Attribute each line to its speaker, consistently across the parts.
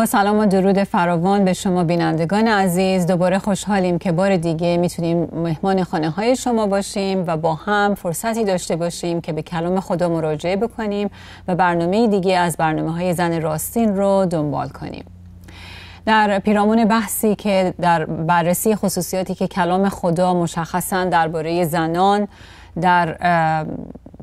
Speaker 1: با سلام و درود فراوان به شما بینندگان عزیز دوباره خوشحالیم که بار دیگه میتونیم مهمان خانه های شما باشیم و با هم فرصتی داشته باشیم که به کلام خدا مراجعه بکنیم و برنامه دیگه از برنامه های زن راستین رو دنبال کنیم در پیرامون بحثی که در بررسی خصوصیاتی که کلام خدا مشخصا درباره زنان در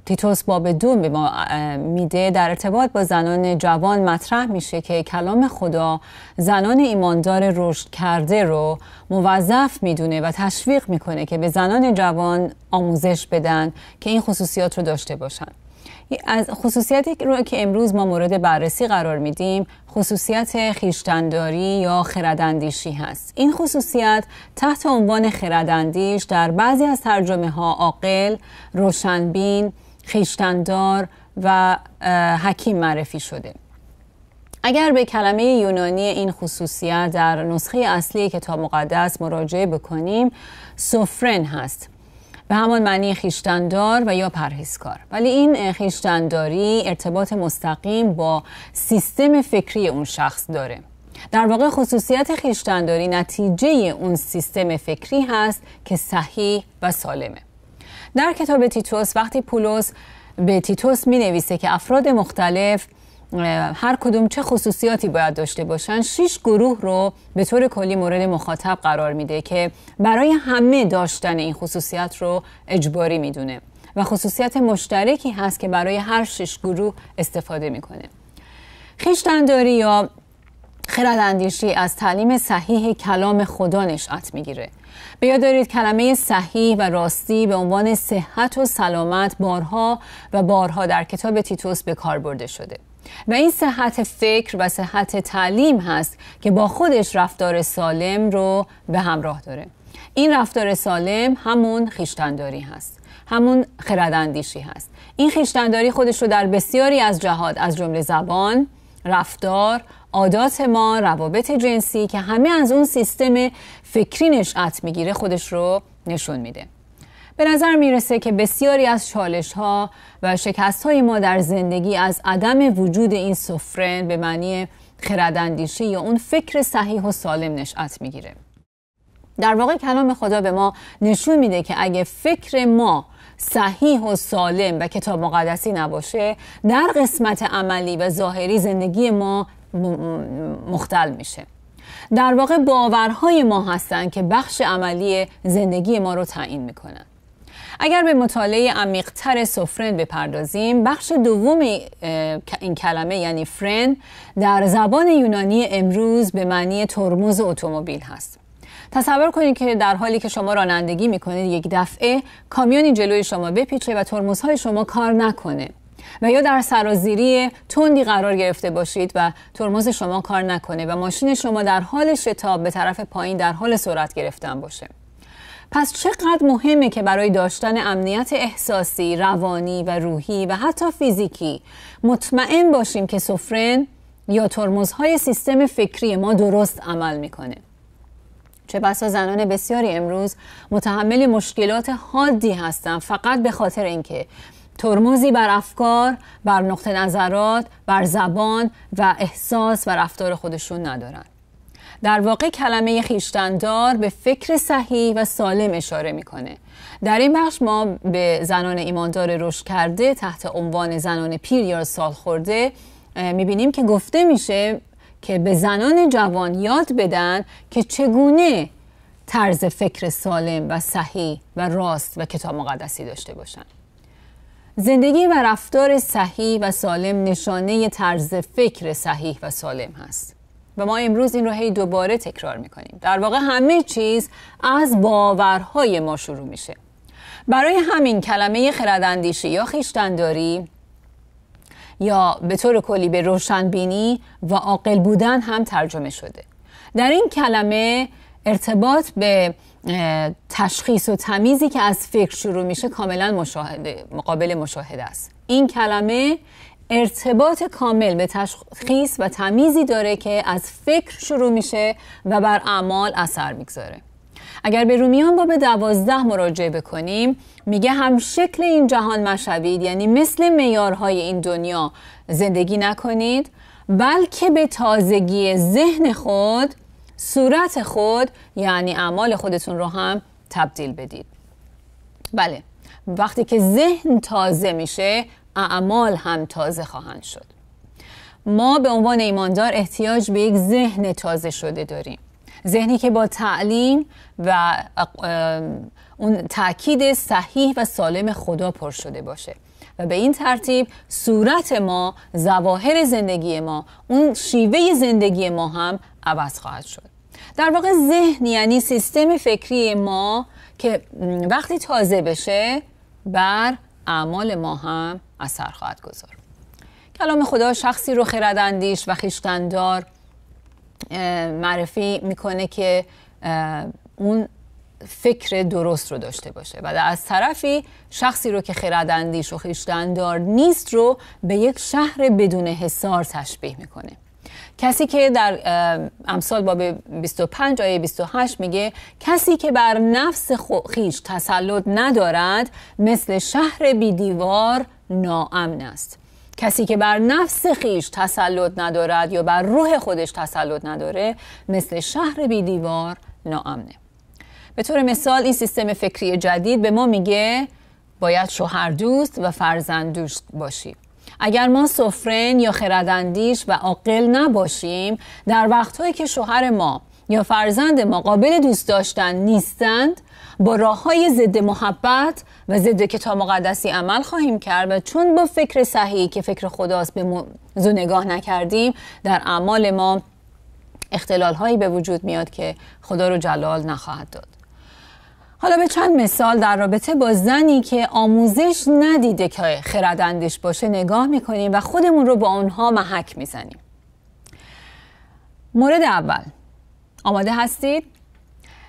Speaker 1: تیتوس باب دون به ما میده در ارتباط با زنان جوان مطرح میشه که کلام خدا زنان ایماندار رشد کرده رو موظف میدونه و تشویق میکنه که به زنان جوان آموزش بدن که این خصوصیات رو داشته باشن از خصوصیتی رو که امروز ما مورد بررسی قرار میدیم خصوصیت خیشتنداری یا خرداندیشی هست این خصوصیت تحت عنوان خرداندیش در بعضی از ترجمه ها عاقل روشنبین خیشتندار و حکیم معرفی شده اگر به کلمه یونانی این خصوصیت در نسخه اصلی کتاب مقدس مراجعه بکنیم سفرن هست به همان معنی خیشتندار و یا پرهیزکار ولی این خیشتنداری ارتباط مستقیم با سیستم فکری اون شخص داره در واقع خصوصیت خیشتنداری نتیجه اون سیستم فکری هست که صحیح و سالمه در کتاب تیتوس وقتی پولس به تیتوس می نویسه که افراد مختلف هر کدوم چه خصوصیاتی باید داشته باشن شش گروه رو به طور کلی مورد مخاطب قرار میده که برای همه داشتن این خصوصیت رو اجباری میدونه و خصوصیت مشترکی هست که برای هر شش گروه استفاده میکنه خیشتنداری یا خرد از تعلیم صحیح کلام خدا نشأت میگیره بیا دارید کلمه صحیح و راستی به عنوان صحت و سلامت بارها و بارها در کتاب تیتوس به کار برده شده و این صحت فکر و صحت تعلیم هست که با خودش رفتار سالم رو به همراه داره این رفتار سالم همون خیشتنداری هست همون خرداندیشی هست این خیشتنداری خودش رو در بسیاری از جهات از جمله زبان رفتار عادات ما روابط جنسی که همه از اون سیستم فکری نشأت میگیره خودش رو نشون میده به نظر میرسه که بسیاری از چالش ها و شکست های ما در زندگی از عدم وجود این سفرن به معنی خرداندیشی یا اون فکر صحیح و سالم نشأت میگیره در واقع کلام خدا به ما نشون میده که اگه فکر ما صحیح و سالم و کتاب مقدسی نباشه در قسمت عملی و ظاهری زندگی ما مختل میشه در واقع باورهای ما هستند که بخش عملی زندگی ما رو تعیین میکنن اگر به مطالعه عمیقتر سفرن بپردازیم بخش دوم این کلمه یعنی فرن در زبان یونانی امروز به معنی ترمز اتومبیل هست تصور کنید که در حالی که شما رانندگی میکنید یک دفعه کامیونی جلوی شما بپیچه و ترمزهای شما کار نکنه و یا در سرازیری تندی قرار گرفته باشید و ترمز شما کار نکنه و ماشین شما در حال شتاب به طرف پایین در حال سرعت گرفتن باشه پس چقدر مهمه که برای داشتن امنیت احساسی، روانی و روحی و حتی فیزیکی مطمئن باشیم که سفرن یا ترمزهای سیستم فکری ما درست عمل میکنه. چه بسا زنان بسیاری امروز متحمل مشکلات حادی هستند فقط به خاطر اینکه ترمزی بر افکار بر نقطه نظرات بر زبان و احساس و رفتار خودشون ندارن در واقع کلمه خیشتندار به فکر صحیح و سالم اشاره میکنه در این بخش ما به زنان ایماندار رشد کرده تحت عنوان زنان پیر یا سال خورده میبینیم که گفته میشه که به زنان جوان یاد بدن که چگونه طرز فکر سالم و صحیح و راست و کتاب مقدسی داشته باشند. زندگی و رفتار صحیح و سالم نشانه طرز فکر صحیح و سالم هست و ما امروز این رو هی دوباره تکرار میکنیم در واقع همه چیز از باورهای ما شروع میشه برای همین کلمه خرداندیشی یا خیشتنداری یا به طور کلی به روشنبینی و عاقل بودن هم ترجمه شده در این کلمه ارتباط به تشخیص و تمیزی که از فکر شروع میشه کاملا مشاهده مقابل مشاهده است این کلمه ارتباط کامل به تشخیص و تمیزی داره که از فکر شروع میشه و بر اعمال اثر میگذاره اگر به رومیان باب دوازده مراجعه بکنیم میگه هم شکل این جهان مشوید یعنی مثل میارهای این دنیا زندگی نکنید بلکه به تازگی ذهن خود صورت خود یعنی اعمال خودتون رو هم تبدیل بدید بله وقتی که ذهن تازه میشه اعمال هم تازه خواهند شد ما به عنوان ایماندار احتیاج به یک ذهن تازه شده داریم ذهنی که با تعلیم و اون تاکید صحیح و سالم خدا پر شده باشه و به این ترتیب صورت ما زواهر زندگی ما اون شیوه زندگی ما هم عوض خواهد شد در واقع ذهن یعنی سیستم فکری ما که وقتی تازه بشه بر اعمال ما هم اثر خواهد گذار کلام خدا شخصی رو خردندیش و خیشتندار معرفی میکنه که اون فکر درست رو داشته باشه و از طرفی شخصی رو که خیردندیش و خیشدندار نیست رو به یک شهر بدون حصار تشبیه میکنه کسی که در امثال باب 25 آیه 28 میگه کسی که بر نفس خیش تسلط ندارد مثل شهر بی دیوار ناامن است کسی که بر نفس خیش تسلط ندارد یا بر روح خودش تسلط نداره مثل شهر بی دیوار ناامنه به طور مثال این سیستم فکری جدید به ما میگه باید شوهر دوست و فرزند دوست باشیم اگر ما سفرن یا خرداندیش و عاقل نباشیم در وقتهایی که شوهر ما یا فرزند ما قابل دوست داشتن نیستند با راه های ضد محبت و ضد کتاب مقدسی عمل خواهیم کرد و چون با فکر صحیح که فکر خداست به موضوع نگاه نکردیم در اعمال ما اختلال هایی به وجود میاد که خدا رو جلال نخواهد داد حالا به چند مثال در رابطه با زنی که آموزش ندیده که خردندش باشه نگاه میکنیم و خودمون رو با اونها محک میزنیم مورد اول آماده هستید؟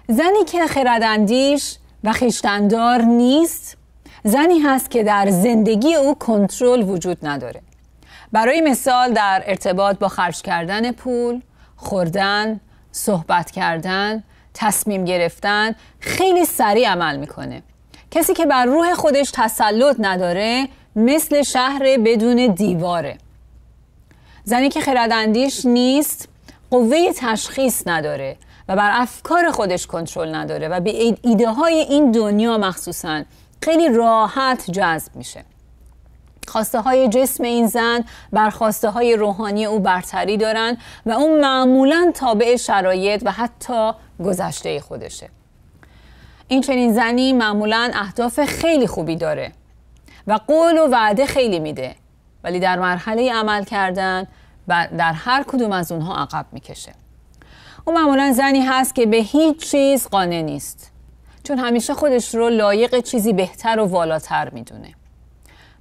Speaker 1: زنی که خردندیش و خشتندار نیست زنی هست که در زندگی او کنترل وجود نداره برای مثال در ارتباط با خرج کردن پول خوردن صحبت کردن تصمیم گرفتن خیلی سریع عمل میکنه کسی که بر روح خودش تسلط نداره مثل شهر بدون دیواره زنی که خرداندیش نیست قوه تشخیص نداره و بر افکار خودش کنترل نداره و به ایده های این دنیا مخصوصا خیلی راحت جذب میشه خواسته های جسم این زن بر خواسته های روحانی او برتری دارند و اون معمولا تابع شرایط و حتی گذشته خودشه این چنین زنی معمولا اهداف خیلی خوبی داره و قول و وعده خیلی میده ولی در مرحله عمل کردن در هر کدوم از اونها عقب میکشه او معمولا زنی هست که به هیچ چیز قانع نیست چون همیشه خودش رو لایق چیزی بهتر و والاتر میدونه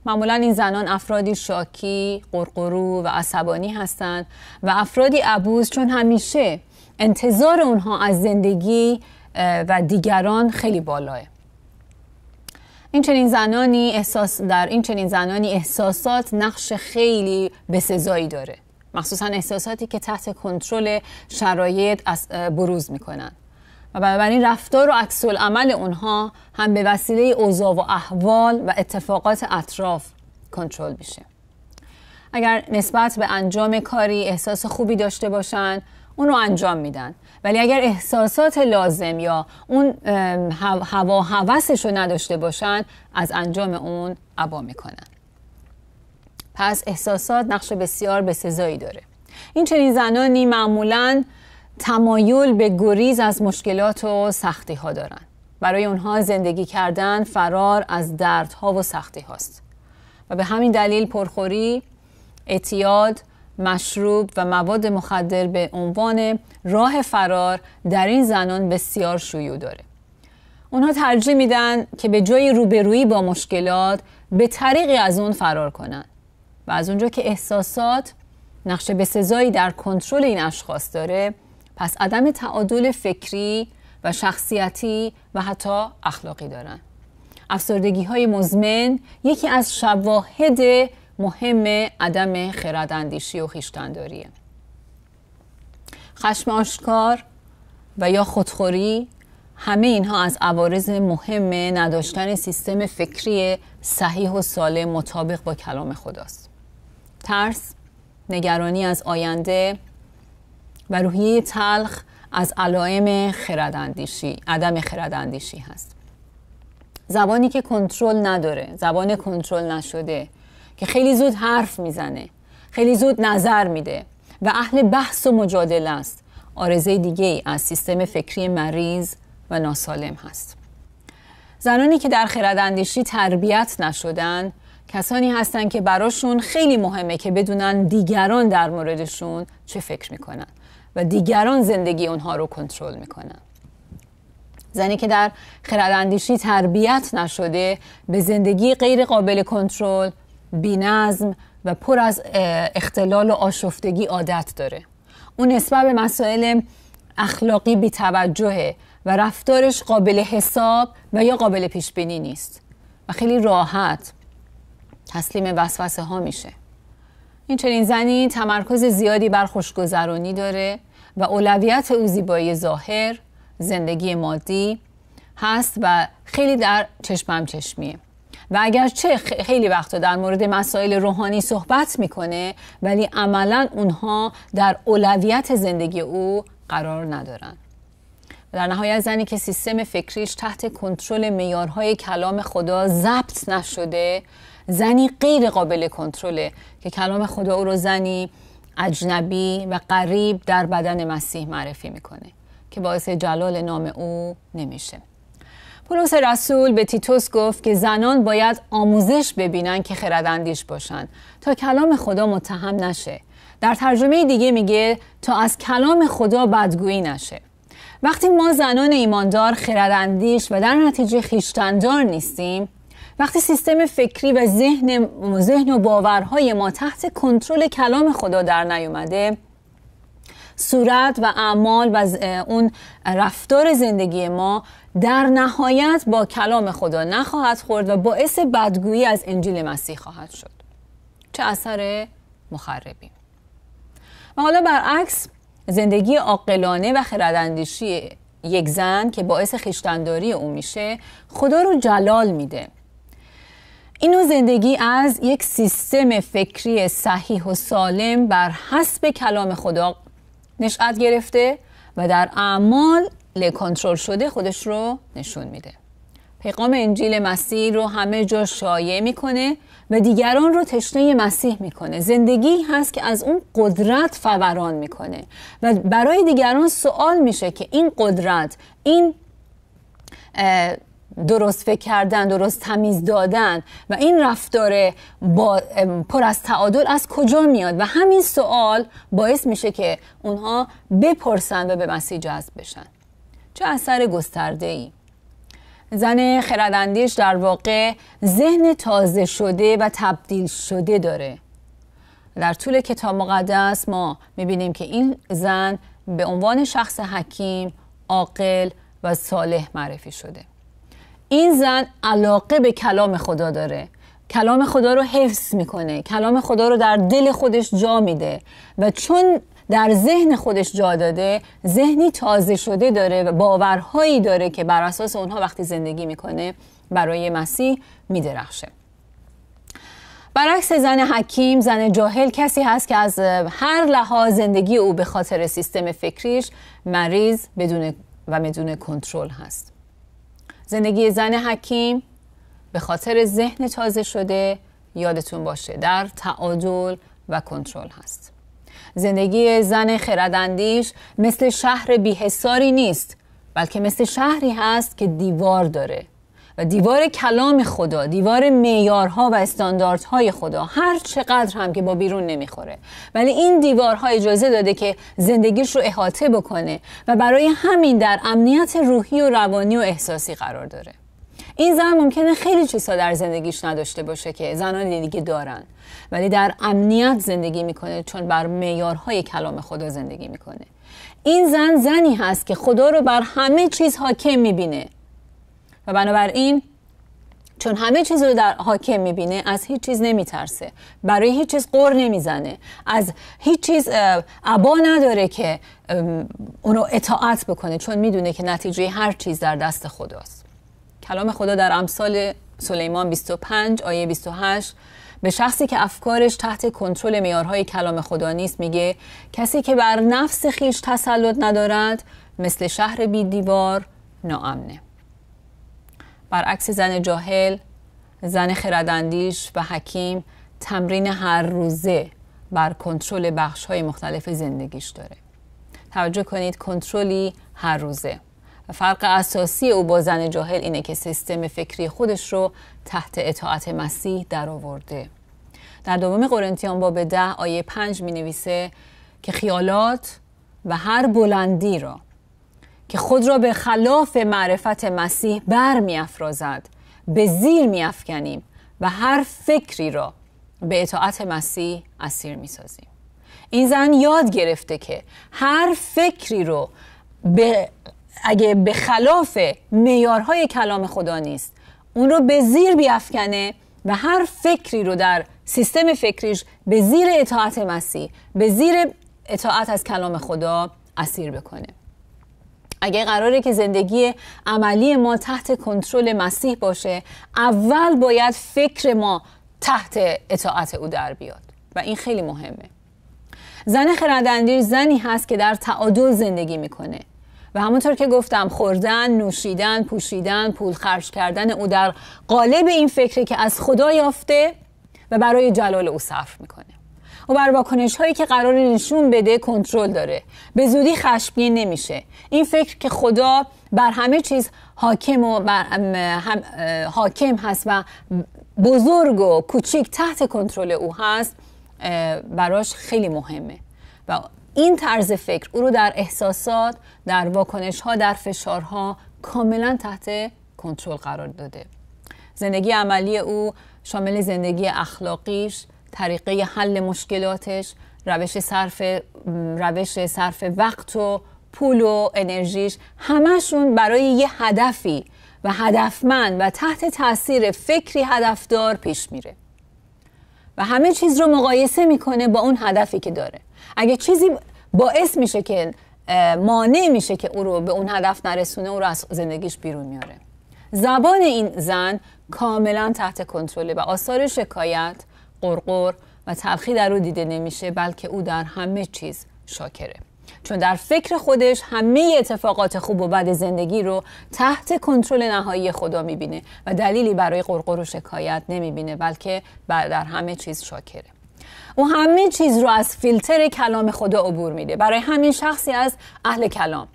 Speaker 1: معمولا این زنان افرادی شاکی، قرقرو و عصبانی هستند و افرادی عبوز چون همیشه انتظار اونها از زندگی و دیگران خیلی بالاه این چنین زنانی احساس در این چنین زنانی احساسات نقش خیلی بسزایی داره مخصوصا احساساتی که تحت کنترل شرایط بروز میکنن و بنابراین رفتار و عکس عمل اونها هم به وسیله اوضاع و احوال و اتفاقات اطراف کنترل میشه اگر نسبت به انجام کاری احساس خوبی داشته باشن اون رو انجام میدن ولی اگر احساسات لازم یا اون هوا هوسش رو نداشته باشن از انجام اون عبا میکنن پس احساسات نقش بسیار بسزایی داره این چنین زنانی معمولا تمایل به گریز از مشکلات و سختی ها دارن برای اونها زندگی کردن فرار از دردها و سختی هاست و به همین دلیل پرخوری، اعتیاد، مشروب و مواد مخدر به عنوان راه فرار در این زنان بسیار شیوع داره اونها ترجیح میدن که به جای روبرویی با مشکلات به طریقی از اون فرار کنن و از اونجا که احساسات نقشه به سزایی در کنترل این اشخاص داره پس عدم تعادل فکری و شخصیتی و حتی اخلاقی دارند. افسردگی های مزمن یکی از شواهد مهم عدم اندیشی و خیشتنداریه خشم آشکار و یا خودخوری همه اینها از عوارض مهم نداشتن سیستم فکری صحیح و سالم مطابق با کلام خداست ترس نگرانی از آینده و روحیه تلخ از علائم خرداندیشی عدم خرداندیشی هست زبانی که کنترل نداره زبان کنترل نشده که خیلی زود حرف میزنه خیلی زود نظر میده و اهل بحث و مجادله است آرزه دیگه ای از سیستم فکری مریض و ناسالم هست زنانی که در خرداندیشی تربیت نشدن کسانی هستند که براشون خیلی مهمه که بدونن دیگران در موردشون چه فکر میکنن و دیگران زندگی اونها رو کنترل میکنن زنی که در خرداندیشی تربیت نشده به زندگی غیر قابل کنترل بینظم و پر از اختلال و آشفتگی عادت داره اون نسبت به مسائل اخلاقی بیتوجهه و رفتارش قابل حساب و یا قابل پیش بینی نیست و خیلی راحت تسلیم وسوسه ها میشه این چنین زنی تمرکز زیادی بر خوشگذرانی داره و اولویت او زیبایی ظاهر زندگی مادی هست و خیلی در چشمم چشمیه و اگرچه خیلی وقتا در مورد مسائل روحانی صحبت میکنه ولی عملا اونها در اولویت زندگی او قرار ندارن در نهایت زنی که سیستم فکریش تحت کنترل میارهای کلام خدا ضبط نشده زنی غیر قابل کنترله که کلام خدا او رو زنی اجنبی و قریب در بدن مسیح معرفی میکنه که باعث جلال نام او نمیشه پولس رسول به تیتوس گفت که زنان باید آموزش ببینن که خردندیش باشن تا کلام خدا متهم نشه در ترجمه دیگه میگه تا از کلام خدا بدگویی نشه وقتی ما زنان ایماندار خرداندیش و در نتیجه خیشتندار نیستیم وقتی سیستم فکری و ذهن ذهن و باورهای ما تحت کنترل کلام خدا در نیومده صورت و اعمال و اون رفتار زندگی ما در نهایت با کلام خدا نخواهد خورد و باعث بدگویی از انجیل مسیح خواهد شد چه اثر مخربی و حالا برعکس زندگی عاقلانه و خرداندیشی یک زن که باعث خیشتنداری او میشه خدا رو جلال میده اینو زندگی از یک سیستم فکری صحیح و سالم بر حسب کلام خدا نشأت گرفته و در اعمال لکنترل شده خودش رو نشون میده پیغام انجیل مسیح رو همه جا شایع میکنه و دیگران رو تشنه مسیح میکنه زندگی هست که از اون قدرت فوران میکنه و برای دیگران سوال میشه که این قدرت این درست فکر کردن درست تمیز دادن و این رفتار با پر از تعادل از کجا میاد و همین سوال باعث میشه که اونها بپرسن و به مسیح جذب بشن چه اثر گسترده ای زن خردندیش در واقع ذهن تازه شده و تبدیل شده داره در طول کتاب مقدس ما میبینیم که این زن به عنوان شخص حکیم عاقل و صالح معرفی شده این زن علاقه به کلام خدا داره کلام خدا رو حفظ میکنه کلام خدا رو در دل خودش جا میده و چون در ذهن خودش جا داده ذهنی تازه شده داره و باورهایی داره که بر اساس اونها وقتی زندگی میکنه برای مسیح میدرخشه برعکس زن حکیم زن جاهل کسی هست که از هر لحاظ زندگی او به خاطر سیستم فکریش مریض بدون و بدون کنترل هست زندگی زن حکیم به خاطر ذهن تازه شده یادتون باشه در تعادل و کنترل هست زندگی زن خرداندیش مثل شهر بیحساری نیست بلکه مثل شهری هست که دیوار داره و دیوار کلام خدا دیوار میارها و استانداردهای خدا هر چقدر هم که با بیرون نمیخوره ولی این دیوارها اجازه داده که زندگیش رو احاطه بکنه و برای همین در امنیت روحی و روانی و احساسی قرار داره این زن ممکنه خیلی چیزها در زندگیش نداشته باشه که زنان دیگه دارن ولی در امنیت زندگی میکنه چون بر معیارهای کلام خدا زندگی میکنه این زن زنی هست که خدا رو بر همه چیز حاکم میبینه و بنابراین چون همه چیز رو در حاکم میبینه از هیچ چیز نمیترسه برای هیچ چیز قر نمیزنه از هیچ چیز عبا نداره که اونو اطاعت بکنه چون میدونه که نتیجه هر چیز در دست خداست کلام خدا در امثال سلیمان 25 آیه 28 به شخصی که افکارش تحت کنترل میارهای کلام خدا نیست میگه کسی که بر نفس خیش تسلط ندارد مثل شهر بی دیوار ناامنه برعکس زن جاهل زن خرداندیش و حکیم تمرین هر روزه بر کنترل بخش های مختلف زندگیش داره توجه کنید کنترلی هر روزه فرق اساسی او با زن جاهل اینه که سیستم فکری خودش رو تحت اطاعت مسیح درآورده. در دوم قرنتیان باب ده آیه پنج می نویسه که خیالات و هر بلندی را که خود را به خلاف معرفت مسیح بر می افرازد. به زیر می افکنیم و هر فکری را به اطاعت مسیح اسیر می سازیم. این زن یاد گرفته که هر فکری رو به اگه به خلاف میارهای کلام خدا نیست اون رو به زیر بیافکنه و هر فکری رو در سیستم فکریش به زیر اطاعت مسیح به زیر اطاعت از کلام خدا اسیر بکنه اگه قراره که زندگی عملی ما تحت کنترل مسیح باشه اول باید فکر ما تحت اطاعت او در بیاد و این خیلی مهمه زن خردندی زنی هست که در تعادل زندگی میکنه و همونطور که گفتم خوردن، نوشیدن، پوشیدن، پول خرج کردن او در قالب این فکره که از خدا یافته و برای جلال او صرف میکنه و بر واکنش هایی که قرار نشون بده کنترل داره به زودی خشمگین نمیشه این فکر که خدا بر همه چیز حاکم و بر هم حاکم هست و بزرگ و کوچیک تحت کنترل او هست براش خیلی مهمه و این طرز فکر او رو در احساسات در واکنش ها در فشارها کاملا تحت کنترل قرار داده زندگی عملی او شامل زندگی اخلاقیش طریقه حل مشکلاتش روش صرف روش صرف وقت و پول و انرژیش همشون برای یه هدفی و هدفمند و تحت تاثیر فکری هدفدار پیش میره و همه چیز رو مقایسه میکنه با اون هدفی که داره اگه چیزی باعث میشه که مانع میشه که او رو به اون هدف نرسونه او رو از زندگیش بیرون میاره زبان این زن کاملا تحت کنترله و آثار شکایت قرقر و تلخی در او دیده نمیشه بلکه او در همه چیز شاکره چون در فکر خودش همه اتفاقات خوب و بد زندگی رو تحت کنترل نهایی خدا میبینه و دلیلی برای قرقر و شکایت نمیبینه بلکه در همه چیز شاکره او همه چیز رو از فیلتر کلام خدا عبور میده برای همین شخصی از اهل کلام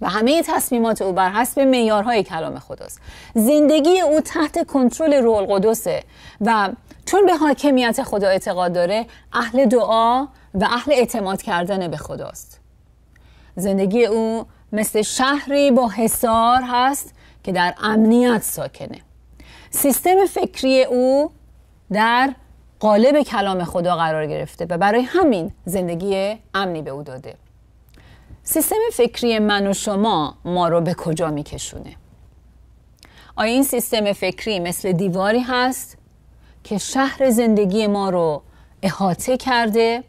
Speaker 1: و همه تصمیمات او بر حسب معیارهای کلام خداست زندگی او تحت کنترل روح القدسه و چون به حاکمیت خدا اعتقاد داره اهل دعا و اهل اعتماد کردن به خداست زندگی او مثل شهری با حصار هست که در امنیت ساکنه سیستم فکری او در قالب کلام خدا قرار گرفته و برای همین زندگی امنی به او داده سیستم فکری من و شما ما رو به کجا میکشونه آیا این سیستم فکری مثل دیواری هست که شهر زندگی ما رو احاطه کرده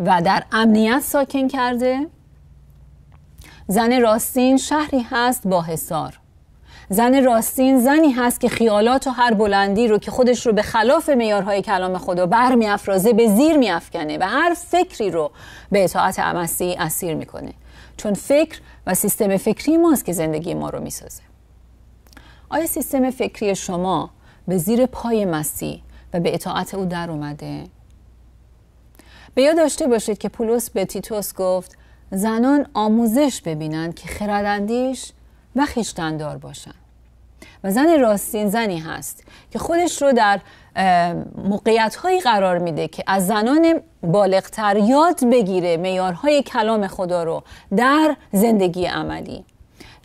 Speaker 1: و در امنیت ساکن کرده زن راستین شهری هست با حسار زن راستین زنی هست که خیالات و هر بلندی رو که خودش رو به خلاف میارهای کلام خدا برمیافرازه به زیر میافکنه و هر فکری رو به اطاعت امسی اسیر میکنه چون فکر و سیستم فکری ماست که زندگی ما رو میسازه آیا سیستم فکری شما به زیر پای مسیح و به اطاعت او در اومده به یاد داشته باشید که پولس به تیتوس گفت زنان آموزش ببینند که خرداندیش و خیشتندار باشند و زن راستین زنی هست که خودش رو در موقعیت هایی قرار میده که از زنان بالغتر یاد بگیره میارهای کلام خدا رو در زندگی عملی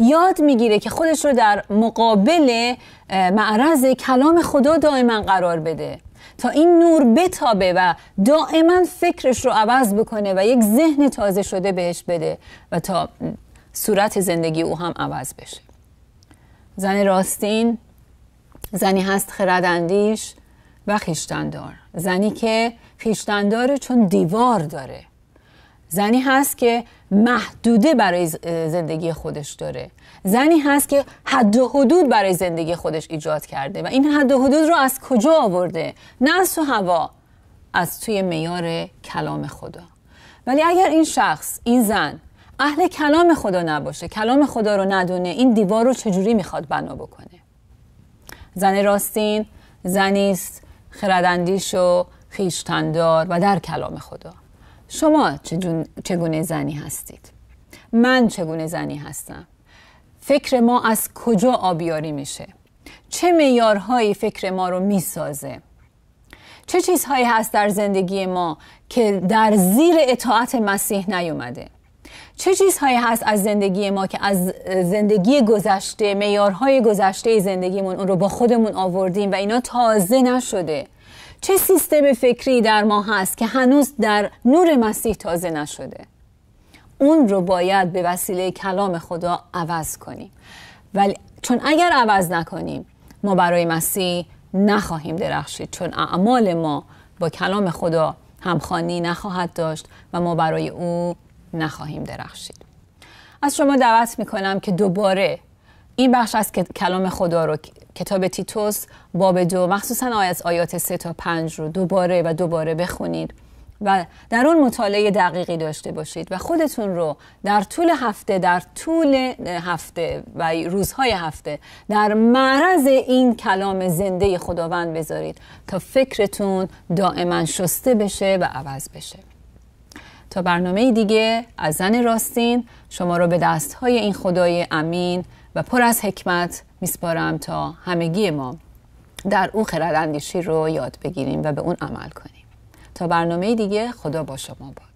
Speaker 1: یاد میگیره که خودش رو در مقابل معرض کلام خدا دائما قرار بده تا این نور بتابه و دائما فکرش رو عوض بکنه و یک ذهن تازه شده بهش بده و تا صورت زندگی او هم عوض بشه زن راستین زنی هست خردندیش و خیشتندار زنی که خیشتنداره چون دیوار داره زنی هست که محدوده برای زندگی خودش داره زنی هست که حد و حدود برای زندگی خودش ایجاد کرده و این حد و حدود رو از کجا آورده نه از تو هوا از توی میار کلام خدا ولی اگر این شخص این زن اهل کلام خدا نباشه کلام خدا رو ندونه این دیوار رو چجوری میخواد بنا بکنه زن راستین زنیست، است و خیشتندار و در کلام خدا شما چگونه زنی هستید من چگونه زنی هستم فکر ما از کجا آبیاری میشه چه میارهایی فکر ما رو میسازه چه چیزهایی هست در زندگی ما که در زیر اطاعت مسیح نیومده چه چیزهایی هست از زندگی ما که از زندگی گذشته میارهای گذشته زندگیمون اون رو با خودمون آوردیم و اینا تازه نشده چه سیستم فکری در ما هست که هنوز در نور مسیح تازه نشده اون رو باید به وسیله کلام خدا عوض کنیم ولی چون اگر عوض نکنیم ما برای مسیح نخواهیم درخشید چون اعمال ما با کلام خدا همخانی نخواهد داشت و ما برای او نخواهیم درخشید از شما دعوت میکنم که دوباره این بخش از کلام خدا رو کتاب تیتوس باب دو مخصوصا از آیات سه تا پنج رو دوباره و دوباره بخونید و در اون مطالعه دقیقی داشته باشید و خودتون رو در طول هفته در طول هفته و روزهای هفته در معرض این کلام زنده خداوند بذارید تا فکرتون دائما شسته بشه و عوض بشه تا برنامه دیگه از زن راستین شما رو به دستهای این خدای امین و پر از حکمت میسپارم تا همگی ما در او خرد اندیشی رو یاد بگیریم و به اون عمل کنیم تا برنامه دیگه خدا با شما باد